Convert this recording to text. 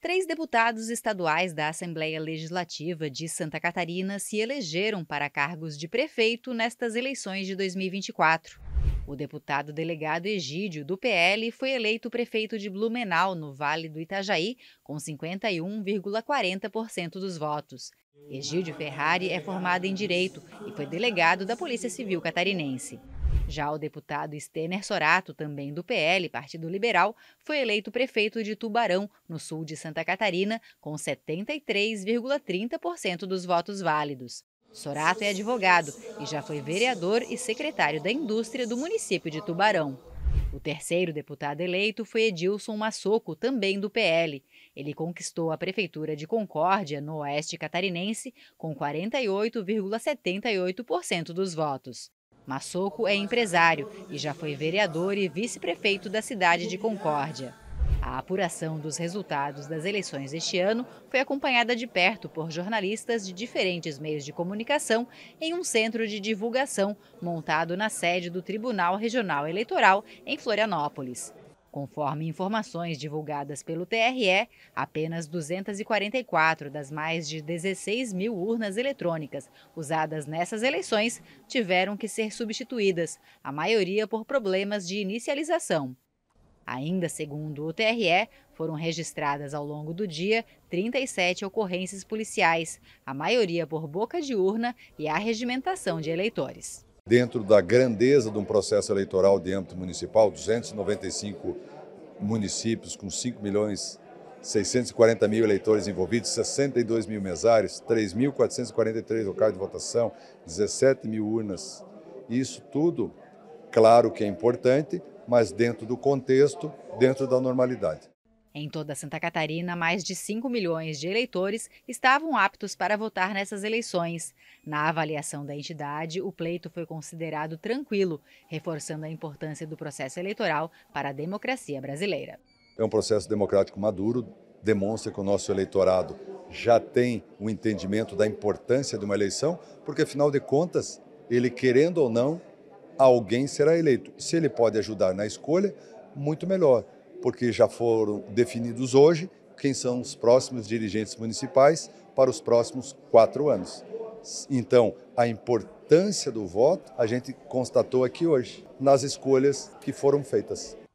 Três deputados estaduais da Assembleia Legislativa de Santa Catarina se elegeram para cargos de prefeito nestas eleições de 2024. O deputado delegado Egídio, do PL, foi eleito prefeito de Blumenau, no Vale do Itajaí, com 51,40% dos votos. Egídio Ferrari é formado em Direito e foi delegado da Polícia Civil Catarinense. Já o deputado Stener Sorato, também do PL, Partido Liberal, foi eleito prefeito de Tubarão, no sul de Santa Catarina, com 73,30% dos votos válidos. Sorato é advogado e já foi vereador e secretário da Indústria do município de Tubarão. O terceiro deputado eleito foi Edilson Massoco, também do PL. Ele conquistou a prefeitura de Concórdia, no oeste catarinense, com 48,78% dos votos. Massoco é empresário e já foi vereador e vice-prefeito da cidade de Concórdia. A apuração dos resultados das eleições este ano foi acompanhada de perto por jornalistas de diferentes meios de comunicação em um centro de divulgação montado na sede do Tribunal Regional Eleitoral em Florianópolis. Conforme informações divulgadas pelo TRE, apenas 244 das mais de 16 mil urnas eletrônicas usadas nessas eleições tiveram que ser substituídas, a maioria por problemas de inicialização. Ainda segundo o TRE, foram registradas ao longo do dia 37 ocorrências policiais, a maioria por boca de urna e arregimentação de eleitores dentro da grandeza de um processo eleitoral de âmbito municipal, 295 municípios com 5 milhões 640 mil eleitores envolvidos, 62 mil mesários, 3.443 locais de votação, 17 mil urnas. Isso tudo, claro que é importante, mas dentro do contexto, dentro da normalidade. Em toda Santa Catarina, mais de 5 milhões de eleitores estavam aptos para votar nessas eleições. Na avaliação da entidade, o pleito foi considerado tranquilo, reforçando a importância do processo eleitoral para a democracia brasileira. É um processo democrático maduro, demonstra que o nosso eleitorado já tem o um entendimento da importância de uma eleição, porque afinal de contas, ele querendo ou não, alguém será eleito. Se ele pode ajudar na escolha, muito melhor porque já foram definidos hoje quem são os próximos dirigentes municipais para os próximos quatro anos. Então, a importância do voto a gente constatou aqui hoje, nas escolhas que foram feitas.